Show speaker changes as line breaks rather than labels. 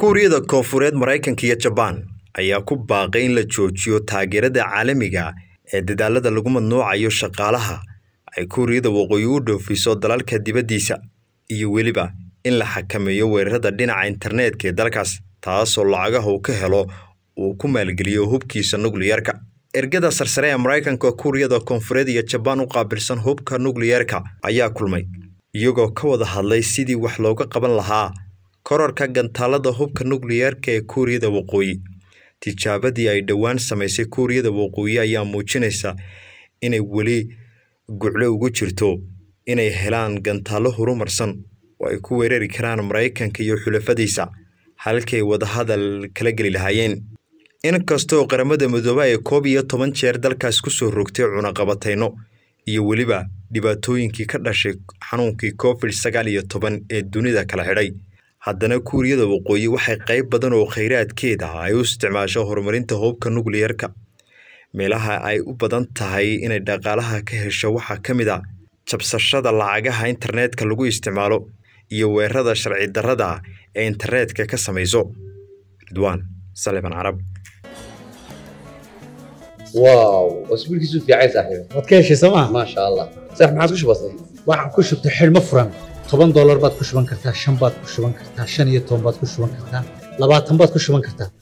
kuuriyada koonfureed maraykanka iyo jabaan ayaa ku baaqay in la joojiyo taageerada caalamiga ah ee dadaalada lagu madnuucayo shaqaalaha ay kuuriyada waqooyi u dhoofiso dalalka dibaddiisa iyo weliba in la xakameeyo weerarada dhinaca internetka ee dalkaas taasoo lacagaha uu ka helo uu ku maalgeliyo hubkiisa nukliyerka ergada sarsare ee maraykanka kuuriyada koonfureed iyo jabaan u qaabilsan hubka nukliyerka ayaa kulmay iyagoo ka wada hadlay sidii wax looga qaban lahaa kororka gantaalada hubka nukliyeerka ee kuuriyada waqooyi tijaabadii ay dhowaan samaysay kuuriyada waqooyi ayaa muujinaysa inay weli gucle ugu jirto inay helaan gantaallo horumarsan oo ay ku weerari karaan maraykanka iyo xulafadiisa halkay wadahadal kala geli lahaayeen inkastooo qaramada midooba ee koob iyo toban jeer dalkaas kusoo rogtay cunaqabatayno iyo weliba dhibaatooyinkii ka dhashay xanuunkii covid sagaal iyo toban ee dunida kala xidhay haddana kuuriyada waqooyi waxay qayb badan oo khayraadkeeda ay u isticmaasho horumarinta hoobka nukliyerka meelaha ay u badan tahay inay dhaqaalaha ka hesho waxaa ka mid a ah jabsashada lacagaha internetka lagu isticmaalo iyo weerarada sharci darrada ee internetka ka samayso ridwaan saliban carab
واو واسبوع كيسو في عايز احيو ما تكيش سما ما شاء الله صح ما عاد كش بسيط toban dollar baad ku shuban kartaa shan baad ku shuban kartaa shan iyo toban baad ku shuban kartaa labaatan baad ku shuban kartaa